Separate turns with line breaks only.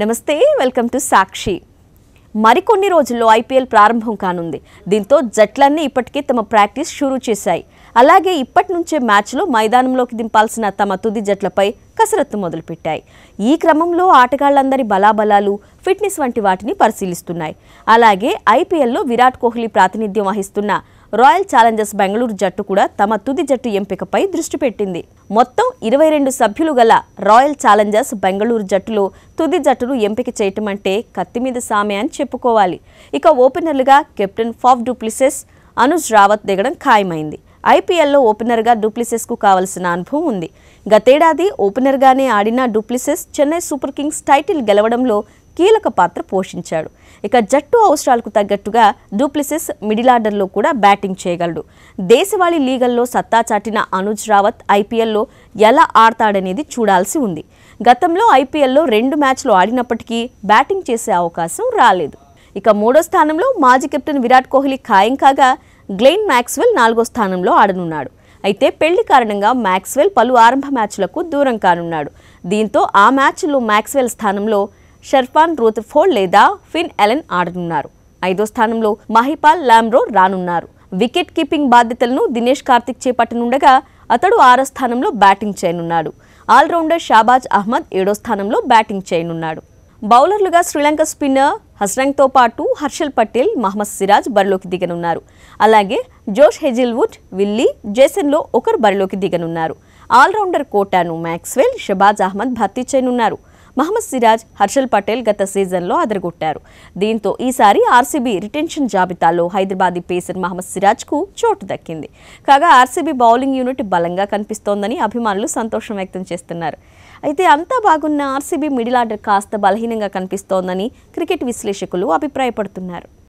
నమస్తే welcome to సాక్షి మరికొన్ని రోజుల్లో ఐపీఎల్ ప్రారంభం కానుంది దీంతో జట్లన్నీ ఇప్పటికే తమ ప్రాక్టీస్ షురూ చేశాయి అలాగే ఇప్పటి నుంచే మ్యాచ్లో మైదానంలోకి దింపాల్సిన తమ తుది జట్లపై కసరత్తు మొదలుపెట్టాయి ఈ క్రమంలో ఆటగాళ్లందరి బలాబలాలు ఫిట్నెస్ వంటి వాటిని పరిశీలిస్తున్నాయి అలాగే ఐపీఎల్లో విరాట్ కోహ్లీ ప్రాతినిధ్యం వహిస్తున్న రాయల్ ఛాలెంజర్స్ బెంగళూరు జట్టు కూడా తమ తుది జట్టు ఎంపికపై దృష్టి పెట్టింది మొత్తం ఇరవై రెండు సభ్యులు గల రాయల్ ఛాలెంజర్స్ బెంగళూరు జట్టులో తుది జట్టును ఎంపిక చేయటం అంటే కత్తి మీద సామె అని చెప్పుకోవాలి ఇక ఓపెనర్లుగా captain Faf du Plessis Anuj Rawat దిగడం ఖాయమైంది ఐపీఎల్లో ఓపెనర్గా డూప్లిసెస్కు కావలసిన అనుభవం ఉంది గతేడాది ఓపెనర్గానే ఆడిన du Plessis Chennai Super Kings title గెలవడంలో కీలక పాత్ర పోషించాడు ఇక జట్టు అవసరాలకు తగ్గట్టుగా డూప్లిసిస్ మిడిల్ ఆర్డర్లో కూడా బ్యాటింగ్ చేయగలడు దేశవాళీ లీగల్లో సత్తా చాటిన అనుజ్ రావత్ ఐపీఎల్లో ఎలా ఆడతాడనేది చూడాల్సి ఉంది గతంలో ఐపీఎల్లో రెండు మ్యాచ్లు ఆడినప్పటికీ బ్యాటింగ్ చేసే అవకాశం రాలేదు ఇక మూడో స్థానంలో మాజీ కెప్టెన్ విరాట్ కోహ్లీ ఖాయం కాగా గ్లెయిన్ మ్యాక్స్వెల్ నాలుగో స్థానంలో ఆడనున్నాడు అయితే పెళ్లి కారణంగా మ్యాక్స్వెల్ పలు ఆరంభ మ్యాచ్లకు దూరం కానున్నాడు దీంతో ఆ మ్యాచ్లో మ్యాక్స్వెల్ స్థానంలో షర్ఫాన్ రూత్ఫోర్డ్ లేదా ఫిన్ ఎలెన్ ఆడనున్నారు ఐదో స్థానంలో మహిపాల్ లామ్రో రానున్నారు వికెట్ కీపింగ్ బాధ్యతలను దినేష్ కార్తిక్ చేపట్టనుండగా అతడు ఆరో స్థానంలో బ్యాటింగ్ చేయనున్నాడు ఆల్రౌండర్ షాబాజ్ అహ్మద్ ఏడో స్థానంలో బ్యాటింగ్ చేయనున్నాడు బౌలర్లుగా శ్రీలంక స్పిన్నర్ హస్రంగ్తో పాటు హర్షల్ పటేల్ మహమ్మద్ సిరాజ్ బరిలోకి దిగనున్నారు అలాగే జోష్ హెజిల్వుడ్ విల్లీ జేసన్లో ఒకరు బరిలోకి దిగనున్నారు ఆల్రౌండర్ కోటాను మ్యాక్స్వెల్ షబాజ్ అహ్మద్ భర్తీ చేయనున్నారు మహమ్మద్ సిరాజ్ హర్షల్ పటేల్ గత సీజన్లో అదరగొట్టారు దీంతో ఈసారి ఆర్సీబీ రిటెన్షన్ జాబితాలో హైదరాబాదీ పేసర్ మహమ్మద్ సిరాజ్ కు చోటు దక్కింది కాగా ఆర్సీబీ బౌలింగ్ యూనిట్ బలంగా కనిపిస్తోందని అభిమానులు సంతోషం వ్యక్తం చేస్తున్నారు అయితే అంతా బాగున్న ఆర్సీబీ మిడిల్ ఆర్డర్ కాస్త బలహీనంగా కనిపిస్తోందని క్రికెట్ విశ్లేషకులు అభిప్రాయపడుతున్నారు